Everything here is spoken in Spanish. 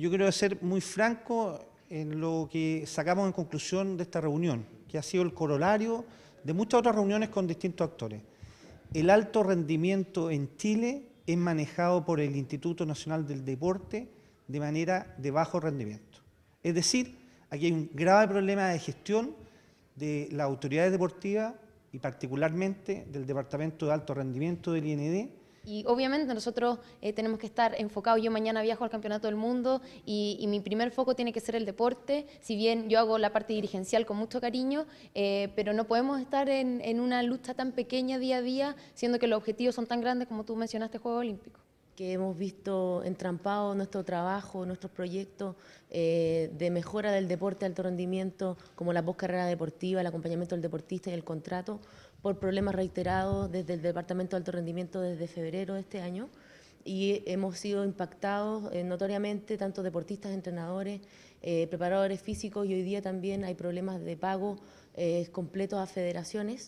Yo quiero ser muy franco en lo que sacamos en conclusión de esta reunión, que ha sido el corolario de muchas otras reuniones con distintos actores. El alto rendimiento en Chile es manejado por el Instituto Nacional del Deporte de manera de bajo rendimiento. Es decir, aquí hay un grave problema de gestión de las autoridades deportivas y particularmente del Departamento de Alto Rendimiento del IND, y obviamente nosotros eh, tenemos que estar enfocados. Yo mañana viajo al Campeonato del Mundo y, mi primer foco tiene que ser el deporte, si bien yo hago la parte dirigencial con mucho cariño, eh, pero no podemos estar en, en una lucha tan pequeña día a día, siendo que los objetivos son tan grandes como tú mencionaste juego olímpico que hemos visto entrampado nuestro trabajo, nuestros proyectos eh, de mejora del deporte de alto rendimiento, como la postcarrera deportiva, el acompañamiento del deportista y el contrato, por problemas reiterados desde el Departamento de Alto Rendimiento desde febrero de este año. Y hemos sido impactados eh, notoriamente, tanto deportistas, entrenadores, eh, preparadores físicos, y hoy día también hay problemas de pago completos a federaciones